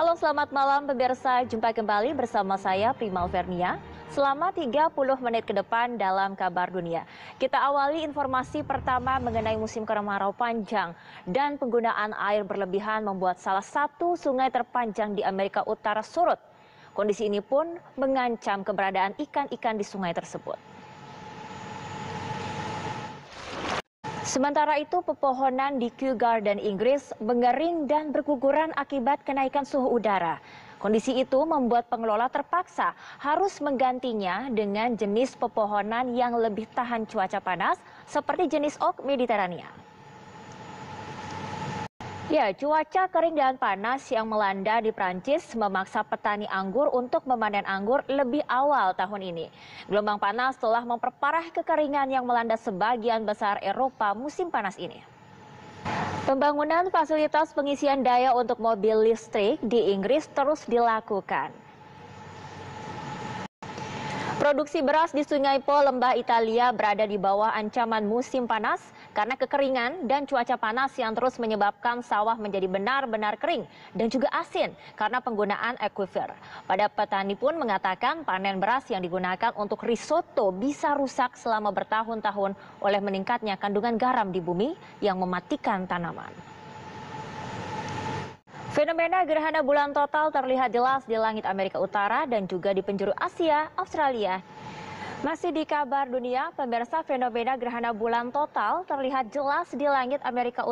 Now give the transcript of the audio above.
Halo selamat malam pemirsa, jumpa kembali bersama saya Primal Vernia selama 30 menit ke depan dalam kabar dunia. Kita awali informasi pertama mengenai musim kemarau panjang dan penggunaan air berlebihan membuat salah satu sungai terpanjang di Amerika Utara surut. Kondisi ini pun mengancam keberadaan ikan-ikan di sungai tersebut. Sementara itu, pepohonan di Kew Garden Inggris mengering dan berguguran akibat kenaikan suhu udara. Kondisi itu membuat pengelola terpaksa harus menggantinya dengan jenis pepohonan yang lebih tahan cuaca panas seperti jenis oak mediterania. Ya, cuaca kering dan panas yang melanda di Prancis memaksa petani anggur untuk memanen anggur lebih awal tahun ini. Gelombang panas telah memperparah kekeringan yang melanda sebagian besar Eropa musim panas ini. Pembangunan fasilitas pengisian daya untuk mobil listrik di Inggris terus dilakukan. Produksi beras di Sungai Po, Lembah Italia berada di bawah ancaman musim panas karena kekeringan dan cuaca panas yang terus menyebabkan sawah menjadi benar-benar kering dan juga asin karena penggunaan aquifer. Pada petani pun mengatakan panen beras yang digunakan untuk risotto bisa rusak selama bertahun-tahun oleh meningkatnya kandungan garam di bumi yang mematikan tanaman. Fenomena gerhana bulan total terlihat jelas di langit Amerika Utara dan juga di penjuru Asia, Australia. Masih di kabar dunia, pemirsa fenomena gerhana bulan total terlihat jelas di langit Amerika Utara.